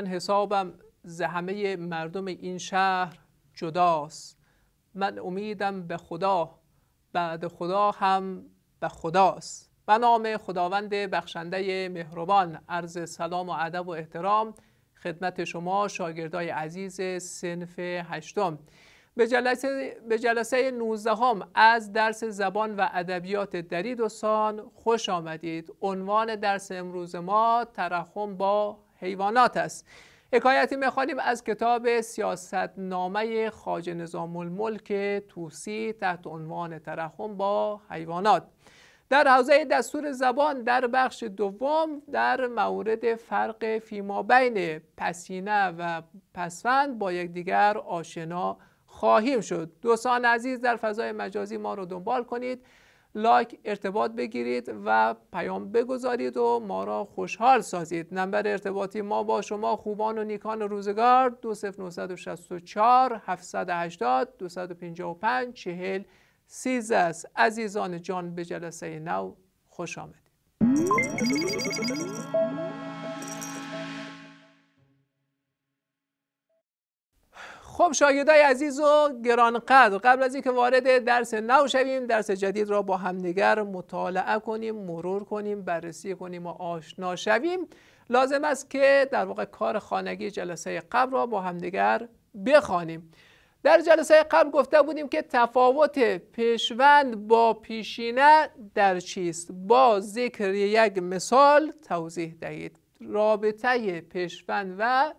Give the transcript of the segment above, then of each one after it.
من حسابم ز همه مردم این شهر جداست من امیدم به خدا بعد خدا هم به خداست به نام خداوند بخشنده مهربان عرض سلام و ادب و احترام خدمت شما شاگردای عزیز سنف هشتم به جلسه, به جلسه 19 هم از درس زبان و ادبیات دری دوستان خوش آمدید عنوان درس امروز ما ترحم با حیوانات است حکایتی میخوانیم از کتاب سیاست نامه خاج نظام الملک توسی تحت عنوان ترحم با حیوانات در حوزه دستور زبان در بخش دوم در مورد فرق فیما بین پسینه و پسفند با یکدیگر آشنا خواهیم شد دوستان عزیز در فضای مجازی ما رو دنبال کنید لایک ارتباط بگیرید و پیام بگذارید و ما را خوشحال سازید نمبر ارتباطی ما با شما خوبان و نیکان روزگار 20964 780 255 40 13 است عزیزان جان به جلسه نو خوش آمدید خب شاگردای عزیز و گرانقدر قبل از اینکه وارد درس نو شویم درس جدید را با همدیگر مطالعه کنیم مرور کنیم بررسی کنیم و آشنا شویم لازم است که در واقع کار خانگی جلسه قبل را با همدیگر بخوانیم در جلسه قبل گفته بودیم که تفاوت پیشوند با پیشینه در چیست با ذکر یک مثال توضیح دهید رابطه پیشوند و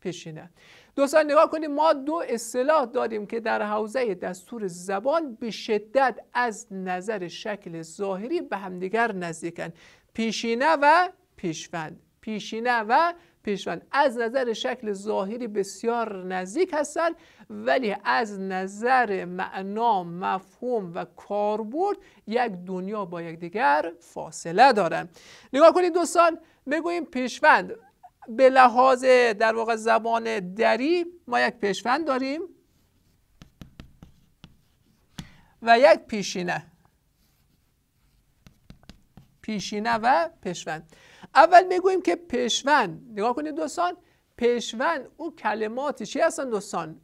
پیشینه دوستان نگاه کنید ما دو اصطلاح داریم که در حوزه دستور زبان به شدت از نظر شکل ظاهری به همدیگر نزدیکن پیشینه و پیشوند پیشینه و پیشوند از نظر شکل ظاهری بسیار نزدیک هستند ولی از نظر معنا مفهوم و کاربرد یک دنیا با یکدیگر فاصله دارند نگاه کنید دوستان بگوییم پیشوند به لحاظ در واقع زبان دری ما یک پیشوند داریم و یک پیشینه پیشینه و پیشوند اول میگوییم که پیشوند نگاه کنید دوستان پیشوند او کلمات چی هستن دوستان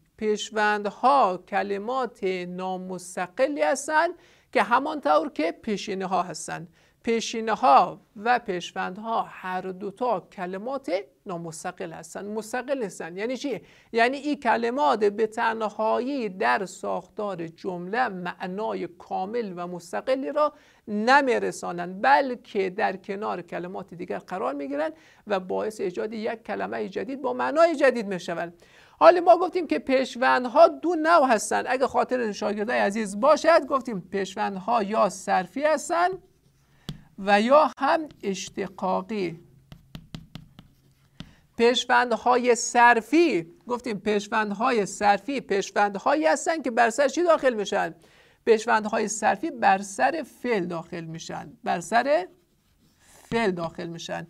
ها کلمات نامستقلی هستند که همانطور که پیشینه ها هستند پیشینه ها و پیشوند ها هر دوتا کلمات نامستقل هستند مستقل هستند یعنی چی یعنی این کلمات به تنهایی در ساختار جمله معنای کامل و مستقلی را نمیرسانند بلکه در کنار کلمات دیگر قرار میگیرند و باعث ایجاد یک کلمه جدید با معنای جدید میشوند حالا ما گفتیم که پیشوندها دو نوع هستند اگه خاطر شاگردای عزیز باشد گفتیم پیشوندها یا صرفی هستند و یا هم اشتقاقی پشوندهای صرفی گفتیم پشوندهای صرفی پشوندهایی هستن که بر سر چی داخل میشن پشوندهای صرفی بر سر فعل داخل میشن بر سر فعل داخل میشن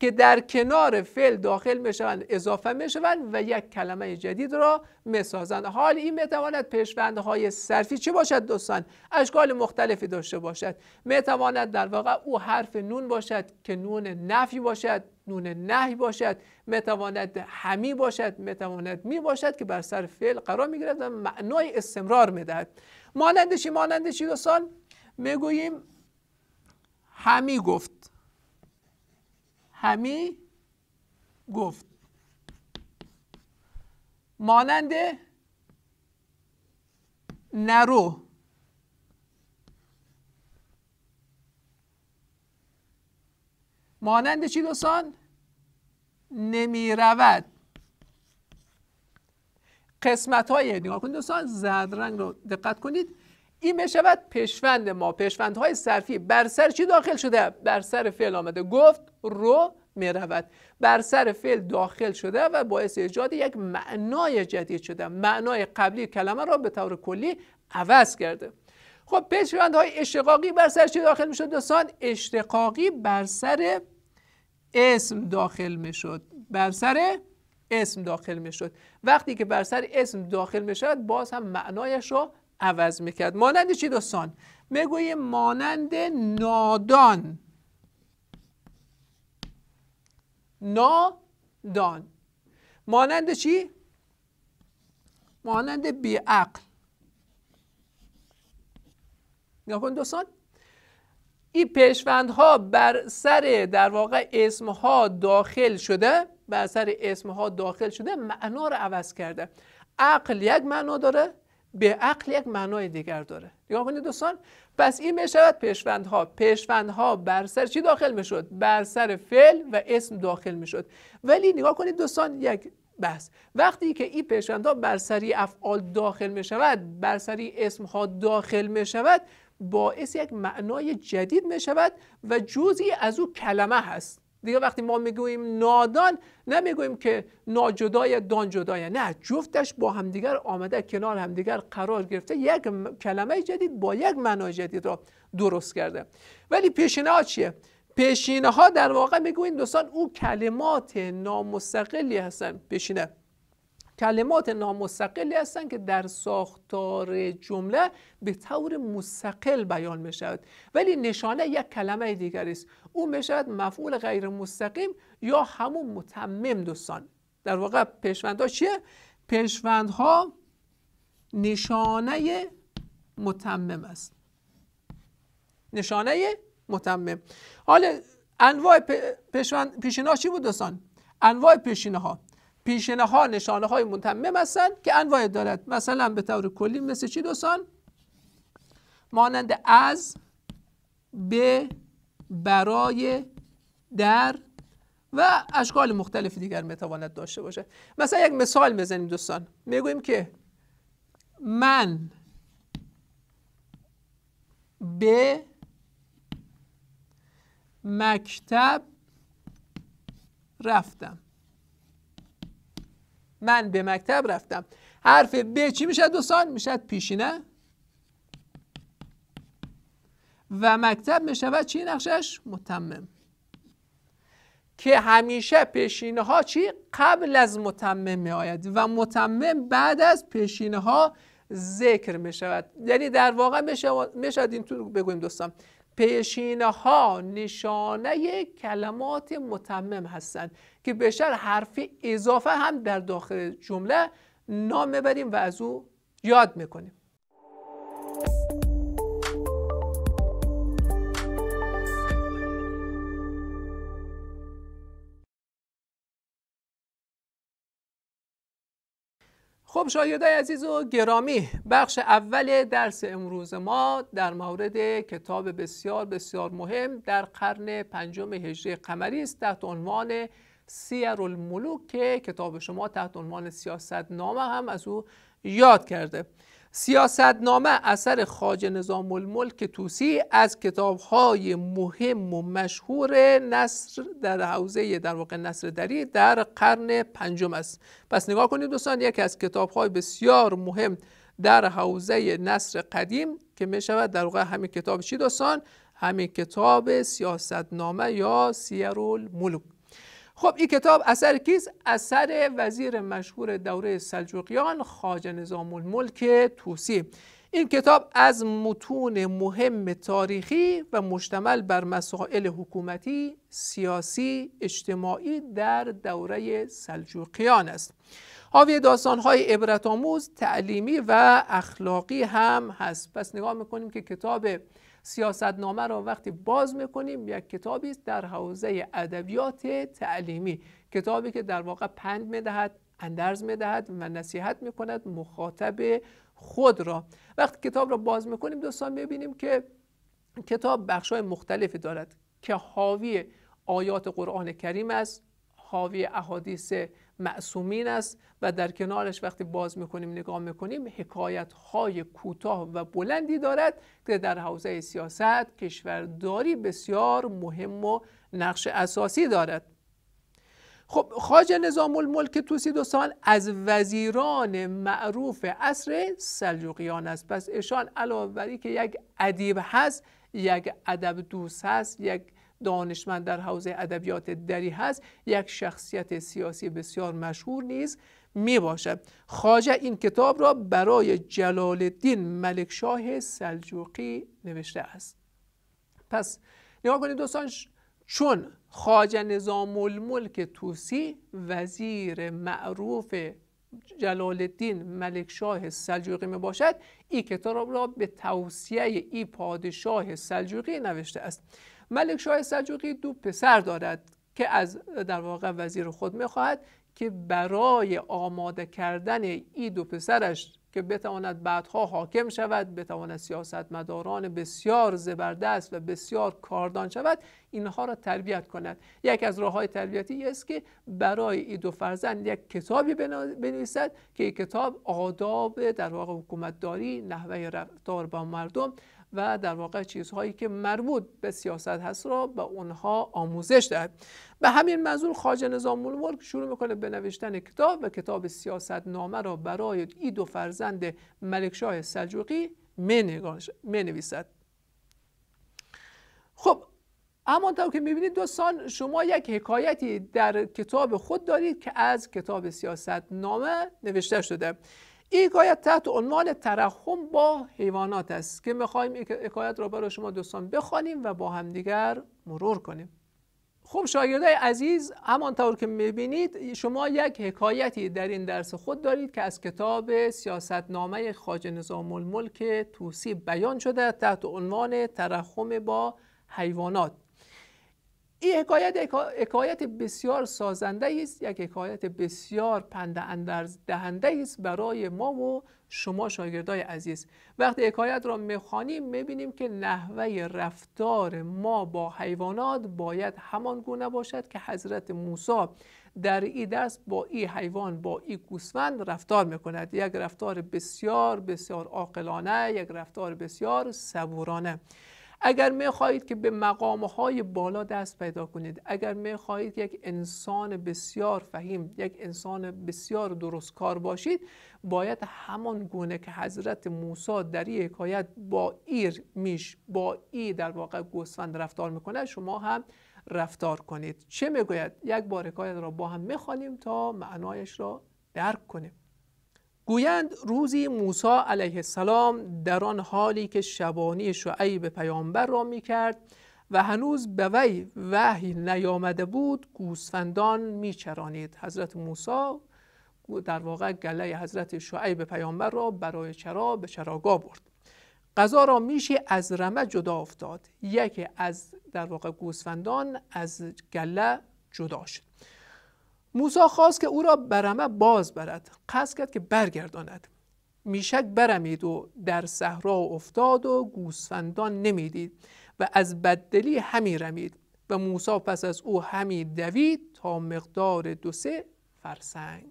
که در کنار فعل داخل میشوند اضافه میشوند و یک کلمه جدید را میسازند حال این میتواند پیشوندهای صرفی چه باشد دوستان اشکال مختلفی داشته باشد میتواند در واقع او حرف نون باشد که نون نفی باشد نون نهی باشد میتواند همی باشد میتواند می باشد که بر سر فعل قرار میگیرد و معنای استمرار میدهد مانندشی مانندشی دوستان میگوییم همی گفت همی گفت مانند نرو مانند چی دوستان نمی رود قسمت های نگاه کنید دوستان زرد رنگ رو دقت کنید این شود پشوند ما های صرفی بر سر چی داخل شده بر سر فعل آمده گفت رو رود بر سر فعل داخل شده و باعث ایجاد یک معنای جدید شده معنای قبلی کلمه را به طور کلی عوض کرده خب های اشتقاقی بر سر چی داخل می میشد دوستان اشتقاقی بر سر اسم داخل میشد بر سر اسم داخل می میشد وقتی که بر سر اسم داخل میشود باز هم معنایش رو، عوض میکرد مانند چی دوستان میگوییم مانند نادان نادان مانند چی مانند بیعقل نگاه کن دوستان این ها بر سر در واقع اسم ها داخل شده بر سر اسم ها داخل شده معنا رو عوض کرده عقل یک معنا داره به عقل یک معنای دیگر داره نگاه کنید دوستان پس این میشود پیشوندها پیشوندها بر سر چی داخل میشد بر سر فعل و اسم داخل میشد ولی نگاه کنید دوستان یک بس وقتی که این پیشوندها بر سری افعال داخل می شود بر سری اسم ها داخل می شود باعث یک معنای جدید می شود و جزئی از او کلمه هست دیگه وقتی ما میگوییم نادان نمیگوییم که ناجدای دان جدایه نه جفتش با همدیگر آمده کنار همدیگر قرار گرفته یک کلمه جدید با یک معنای جدید را درست کرده ولی پیشینه ها چیه پیشینه ها در واقع میگوین دوستان او کلمات نامستقلی هستن پیشینه کلمات نامستقلی هستند که در ساختار جمله به طور مستقل بیان می شود ولی نشانه یک کلمه دیگر است او می شود مفعول غیر مستقیم یا همون متمم دوستان در واقع پیشوندها چیه پیشوندها نشانه متمم است نشانه متمم حالا انواع پیشوند چی بود دوستان انواع پیشنه ها پیشنه ها نشانه های متمم هستند که انواع دارد مثلا به طور کلی مثل چی دوستان مانند از به برای در و اشکال مختلف دیگر میتواند داشته باشد مثلا یک مثال بزنیم دوستان میگویم که من به مکتب رفتم من به مکتب رفتم حرف ب چی میشه دوستان میشه پیشینه و مکتب میشود چی نقشش متمم که همیشه پیشینه ها چی قبل از متمم می آید و متمم بعد از پیشینه ها ذکر می شود یعنی در واقع می شود, این تو بگویم دوستان پیشینه ها نشانه کلمات متمم هستند که بیشتر حرفی اضافه هم در داخل جمله نام ببریم و از او یاد میکنیم خب شاگردای عزیز و گرامی بخش اول درس امروز ما در مورد کتاب بسیار بسیار مهم در قرن پنجم هجری قمری است تحت عنوان سیر الملوک که کتاب شما تحت عنوان سیاست نامه هم از او یاد کرده سیاستنامه اثر خاج نظام الملک توسی از کتابهای مهم و مشهور نصر در حوزه در واقع نصر دری در قرن پنجم است پس نگاه کنید دوستان یکی از کتابهای بسیار مهم در حوزه نصر قدیم که می شود در واقع همین کتاب چی دوستان همین کتاب سیاستنامه یا سیرول ملک خب این کتاب اثر کیست اثر وزیر مشهور دوره سلجوقیان خواجه نظام الملک توسی این کتاب از متون مهم تاریخی و مشتمل بر مسائل حکومتی، سیاسی، اجتماعی در دوره سلجوقیان است. حاوی داستانهای عبرت آموز، تعلیمی و اخلاقی هم هست. پس نگاه میکنیم که کتاب سیاستنامه را وقتی باز میکنیم یک کتابی است در حوزه ادبیات تعلیمی کتابی که در واقع پند میدهد اندرز میدهد و نصیحت میکند مخاطب خود را وقتی کتاب را باز میکنیم دوستان میبینیم که کتاب بخش های مختلفی دارد که حاوی آیات قرآن کریم است حاوی احادیث معصومین است و در کنارش وقتی باز میکنیم نگاه میکنیم حکایت های کوتاه و بلندی دارد که در حوزه سیاست کشورداری بسیار مهم و نقش اساسی دارد خب خاج نظام الملک توسی سال از وزیران معروف عصر سلجوقیان است پس ایشان علاوه بر که یک ادیب هست یک ادب دوست هست یک دانشمند در حوزه ادبیات دری هست یک شخصیت سیاسی بسیار مشهور نیز می باشد خواجه این کتاب را برای جلال الدین شاه سلجوقی نوشته است پس نگاه کنید دوستان چون خواجه نظام الملک توسی وزیر معروف جلال الدین شاه سلجوقی می باشد این کتاب را به توصیه ای پادشاه سلجوقی نوشته است ملک شاه سجوقی دو پسر دارد که از در واقع وزیر خود میخواهد که برای آماده کردن ای دو پسرش که بتواند بعدها حاکم شود بتواند سیاستمداران بسیار زبردست و بسیار کاردان شود اینها را تربیت کند یک از راه های تربیتی است که برای این دو فرزند یک کتابی بنویسد که کتاب آداب در واقع حکومتداری نحوه رفتار با مردم و در واقع چیزهایی که مربوط به سیاست هست را به اونها آموزش دهد به همین منظور خواجه نظام شروع میکنه به نوشتن کتاب و کتاب سیاست نامه را برای ای دو فرزند ملکشاه سلجوقی می نویسد خب اما تا که میبینید دوستان شما یک حکایتی در کتاب خود دارید که از کتاب سیاست نامه نوشته شده حکایت تحت عنوان ترحم با حیوانات است که میخوایم حکایت را برای شما دوستان بخوانیم و با همدیگر مرور کنیم خب شاگردای عزیز همانطور که میبینید شما یک حکایتی در این درس خود دارید که از کتاب سیاستنامه خاج نظام الملک توسی بیان شده تحت عنوان ترحم با حیوانات این حکایت حکایت بسیار سازنده است یک حکایت بسیار پنده اندرز دهنده است برای ما و شما شاگردای عزیز وقتی حکایت را میخوانیم میبینیم که نحوه رفتار ما با حیوانات باید همان گونه باشد که حضرت موسی در این دست با این حیوان با این گوسفند رفتار میکند یک رفتار بسیار بسیار عاقلانه یک رفتار بسیار صبورانه اگر میخواهید که به مقام های بالا دست پیدا کنید اگر میخواهید یک انسان بسیار فهیم یک انسان بسیار درست کار باشید باید همان گونه که حضرت موسی در این حکایت با ایر میش با ای در واقع گوسفند رفتار میکنه شما هم رفتار کنید چه میگوید یک بار حکایت را با هم میخوانیم تا معنایش را درک کنیم گویند روزی موسی علیه السلام در آن حالی که شبانی شعیب پیامبر را میکرد و هنوز به وی وحی نیامده بود گوسفندان میچرانید حضرت موسی در واقع گله حضرت شعیب پیامبر را برای چرا به چراگاه برد غذا را میشه از رمه جدا افتاد یکی از در واقع گوسفندان از گله جدا شد موسا خواست که او را برمه باز برد قصد کرد که برگرداند میشک برمید و در صحرا افتاد و گوسفندان نمیدید و از بدلی همی رمید و موسا پس از او همی دوید تا مقدار دو سه فرسنگ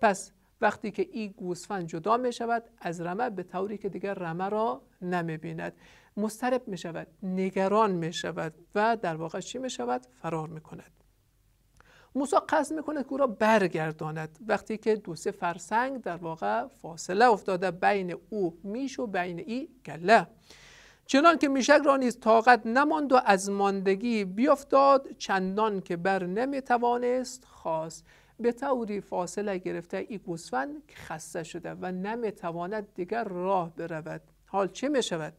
پس وقتی که این گوسفند جدا می شود از رمه به طوری که دیگر رمه را نمی بیند مسترب می شود نگران می شود و در واقع چی می شود فرار می کند موسی قصد میکنه که او را برگرداند وقتی که دو سه فرسنگ در واقع فاصله افتاده بین او میش و بین ای گله چنان که میشک را نیز طاقت نماند و از ماندگی بیافتاد چندان که بر نمیتوانست خاص به طوری فاصله گرفته ای گوسفند خسته شده و نمیتواند دیگر راه برود حال چه میشود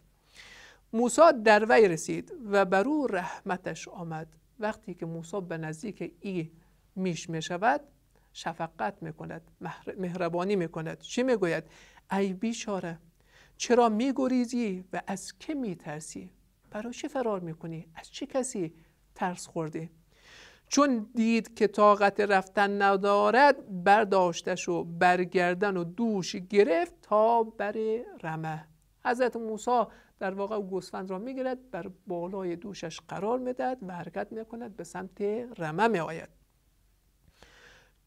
موسی در وی رسید و بر او رحمتش آمد وقتی که موسی به نزدیک ای میش میشود شفقت میکند مهربانی میکند چی میگوید ای بیچاره چرا میگریزی و از که میترسی برای چه فرار میکنی از چه کسی ترس خوردی چون دید که طاقت رفتن ندارد برداشتش و برگردن و دوش گرفت تا بر رمه حضرت موسی در واقع گوسفند را میگیرد بر بالای دوشش قرار میدهد و حرکت میکند به سمت رمه میآید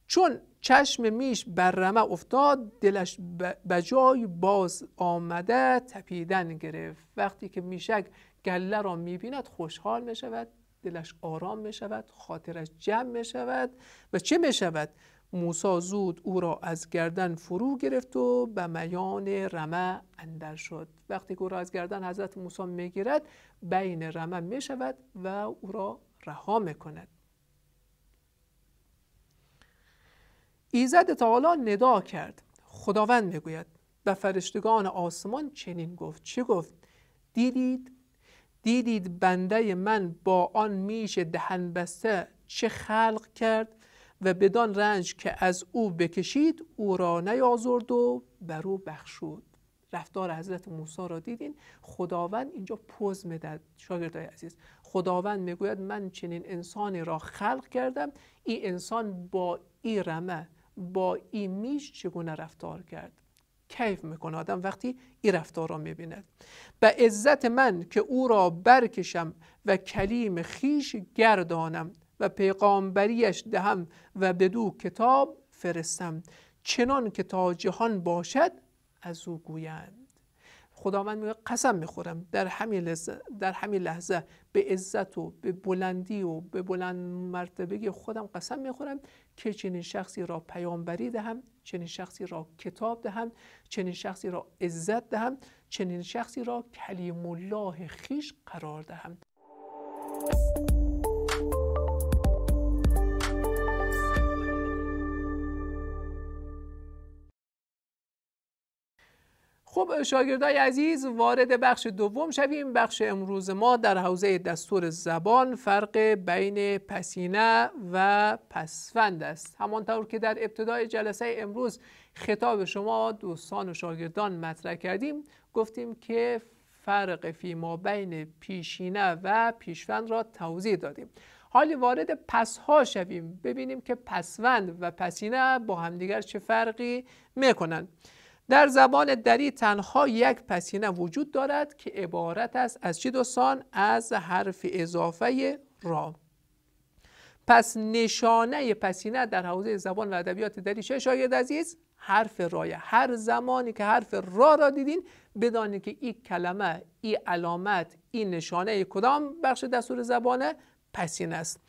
چون چشم میش بر رمه افتاد دلش به جای باز آمده تپیدن گرفت وقتی که میشک گله را میبیند خوشحال میشود دلش آرام میشود خاطرش جمع میشود و چه میشود موسا زود او را از گردن فرو گرفت و به میان رمه اندر شد وقتی که او را از گردن حضرت موسی میگیرد بین رمه میشود و او را رها میکند ایزد تعالی ندا کرد خداوند میگوید و فرشتگان آسمان چنین گفت چه گفت دیدید دیدید بنده من با آن میش دهن بسته چه خلق کرد و بدان رنج که از او بکشید او را نیازرد و بر او بخشود رفتار حضرت موسی را دیدین خداوند اینجا پوز میدهد شاگردای عزیز خداوند میگوید من چنین انسانی را خلق کردم این انسان با این رمه با میش چگونه رفتار کرد کیف میکنه آدم وقتی این رفتار را میبیند به عزت من که او را برکشم و کلیم خیش گردانم و پیغامبریش دهم و بدو کتاب فرستم چنان که تا جهان باشد از او گویند خداوند میگه قسم میخورم در همین لحظه در همین لحظه به عزت و به بلندی و به بلند مرتبه خودم قسم میخورم که چنین شخصی را پیامبری دهم چنین شخصی را کتاب دهم چنین شخصی را عزت دهم چنین شخصی را کلیم الله خیش قرار دهم خب شاگردای عزیز وارد بخش دوم شویم بخش امروز ما در حوزه دستور زبان فرق بین پسینه و پسفند است همانطور که در ابتدای جلسه امروز خطاب شما دوستان و شاگردان مطرح کردیم گفتیم که فرق ما بین پیشینه و پیشفند را توضیح دادیم حالی وارد پسها شویم ببینیم که پسوند و پسینه با همدیگر چه فرقی میکنند در زبان دری تنها یک پسینه وجود دارد که عبارت است از چی دوستان از حرف اضافه را پس نشانه پسینه در حوزه زبان و ادبیات دری چه شاگرد عزیز حرف رایه هر زمانی که حرف را را دیدین بدانید که این کلمه این علامت این نشانه ای کدام بخش دستور زبانه پسینه است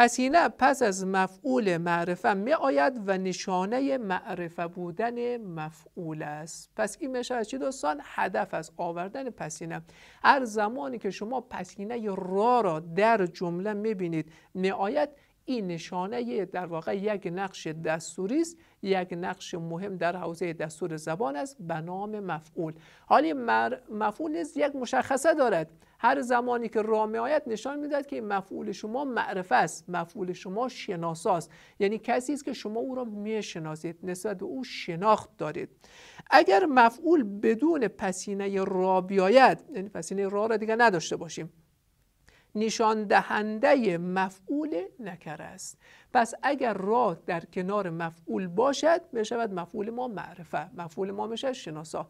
پسینه پس از مفعول معرفه می آید و نشانه معرفه بودن مفعول است پس این میشه از چی دوستان هدف از آوردن پسینه هر زمانی که شما پسینه را را در جمله بینید می آید این نشانه در واقع یک نقش دستوری است یک نقش مهم در حوزه دستور زبان است به نام مفعول حالی مفعول نیز یک مشخصه دارد هر زمانی که را نشان میداد که مفعول شما معرفه است مفعول شما شناساست یعنی کسی است که شما او را میشناسید نسبت به او شناخت دارید اگر مفعول بدون پسینه را بیاید یعنی پسینه را را دیگه نداشته باشیم نشان دهنده مفعول نکر است پس اگر را در کنار مفعول باشد میشود مفعول ما معرفه مفعول ما میشود شناسا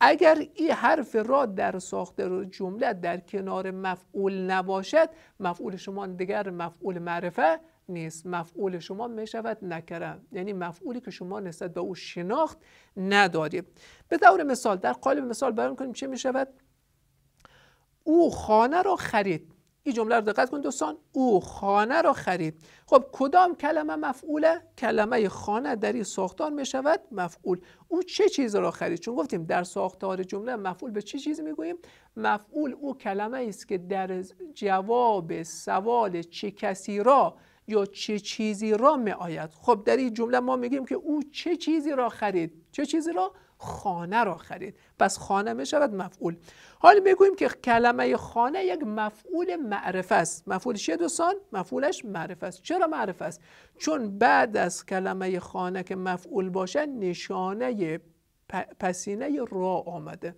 اگر این حرف را در ساخته جمله در کنار مفعول نباشد مفعول شما دیگر مفعول معرفه نیست مفعول شما میشود شود نکره یعنی مفعولی که شما نسبت به او شناخت ندارید به طور مثال در قالب مثال بیان کنیم چه میشود او خانه را خرید این جمله رو دقت کنید دوستان او خانه را خرید خب کدام کلمه مفعوله کلمه خانه در این ساختار می شود مفعول او چه چیز را خرید چون گفتیم در ساختار جمله مفعول به چه چیزی میگوییم مفعول او کلمه است که در جواب سوال چه کسی را یا چه چیزی را می آید خب در این جمله ما میگیم که او چه چیزی را خرید چه چیزی را خانه را خرید پس خانه می شود مفعول حال بگوییم که کلمه خانه یک مفعول معرفه است مفعول چیه دوستان مفعولش معرف است چرا معرف است چون بعد از کلمه خانه که مفعول باشه نشانه پسینه را آمده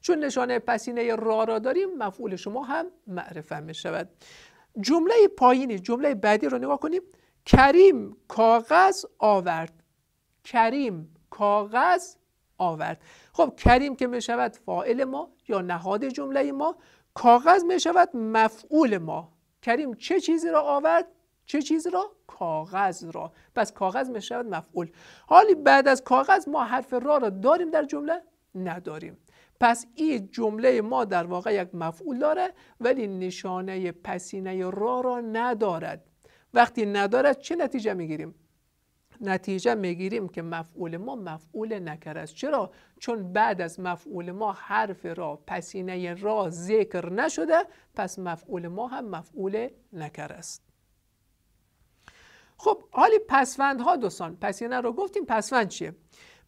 چون نشانه پسینه را را داریم مفعول شما هم معرفه می شود جمله پایینی جمله بعدی رو نگاه کنیم کریم کاغذ آورد کریم کاغذ آورد خب کریم که میشود شود فائل ما یا نهاد جمله ما کاغذ میشود مفعول ما کریم چه چیزی را آورد چه چیزی را کاغذ را پس کاغذ میشود مفعول حالی بعد از کاغذ ما حرف را را داریم در جمله نداریم پس این جمله ما در واقع یک مفعول داره ولی نشانه پسینه را را ندارد وقتی ندارد چه نتیجه میگیریم نتیجه میگیریم که مفعول ما مفعول نکر است چرا چون بعد از مفعول ما حرف را پسینه را ذکر نشده پس مفعول ما هم مفعول نکر است خب حالی پسوندها دوستان پسینه رو گفتیم پسوند چیه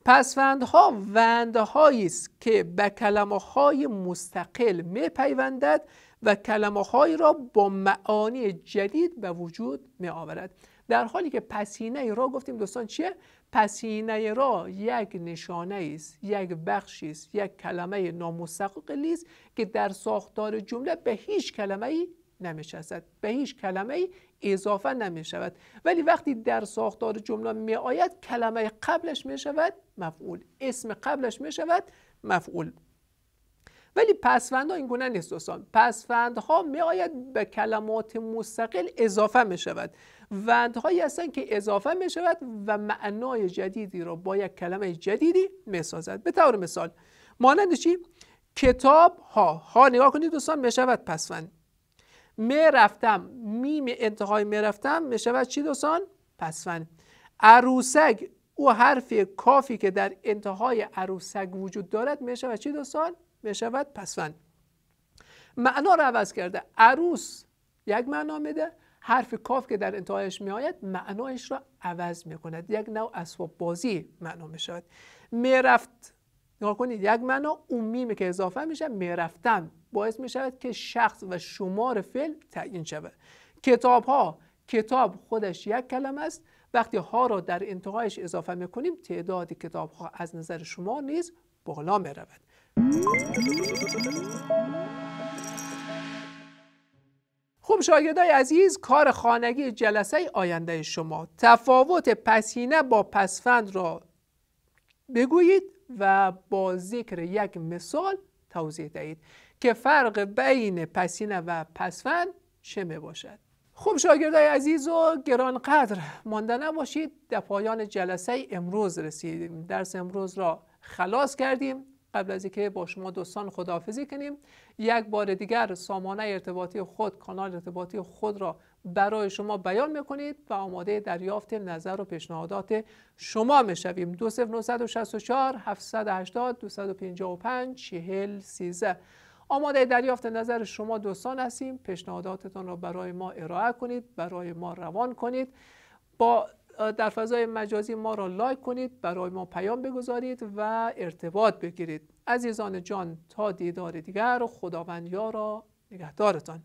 پسوندها وندهایی است که به کلمه های مستقل میپیوندد و کلمه های را با معانی جدید به وجود می آورد در حالی که پسینه را گفتیم دوستان چیه پسینه را یک نشانه است یک بخشی است یک کلمه نامستقلی است که در ساختار جمله به هیچ کلمه ای به هیچ کلمه ای اضافه نمی شود ولی وقتی در ساختار جمله میآید کلمه قبلش می شود مفعول اسم قبلش می شود مفعول ولی ها این گونه نیست دوستان پسفند می آید به کلمات مستقل اضافه می شود وندهایی هستن که اضافه می شود و معنای جدیدی را با یک کلمه جدیدی می سازد به طور مثال مانند چی؟ کتاب ها ها نگاه کنید دوستان می شود پسوند می رفتم میم انتهای می رفتم می شود چی دوستان؟ پسوند عروسگ او حرف کافی که در انتهای عروسگ وجود دارد می شود چی دوستان؟ می شود پسوند معنا رو عوض کرده عروس یک معنا میده حرف کاف که در انتهایش میآید معنایش را عوض کند یک نوع اسباب بازی معنا می میرفت نگاه کنید یک معنا اون میمه که اضافه میشه رفتن باعث می شود که شخص و شمار فعل تعیین شود کتاب ها کتاب خودش یک کلمه است وقتی ها را در انتهایش اضافه کنیم تعداد کتاب ها از نظر شما نیز بالا می رود. خوب شاگردای عزیز کار خانگی جلسه آینده شما تفاوت پسینه با پسفند را بگویید و با ذکر یک مثال توضیح دهید که فرق بین پسینه و پسفند چه می باشد خب شاگردای عزیز و گرانقدر مانده نباشید در پایان جلسه امروز رسیدیم درس امروز را خلاص کردیم قبل از اینکه با شما دوستان خداحافظی کنیم یک بار دیگر سامانه ارتباطی خود کانال ارتباطی خود را برای شما بیان میکنید و آماده دریافت نظر و پیشنهادات شما میشویم 2964 780 255 40 13 آماده دریافت نظر شما دوستان هستیم پیشنهاداتتان را برای ما ارائه کنید برای ما روان کنید با در فضای مجازی ما را لایک کنید برای ما پیام بگذارید و ارتباط بگیرید عزیزان جان تا دیدار دیگر خداوند یارا نگهدارتان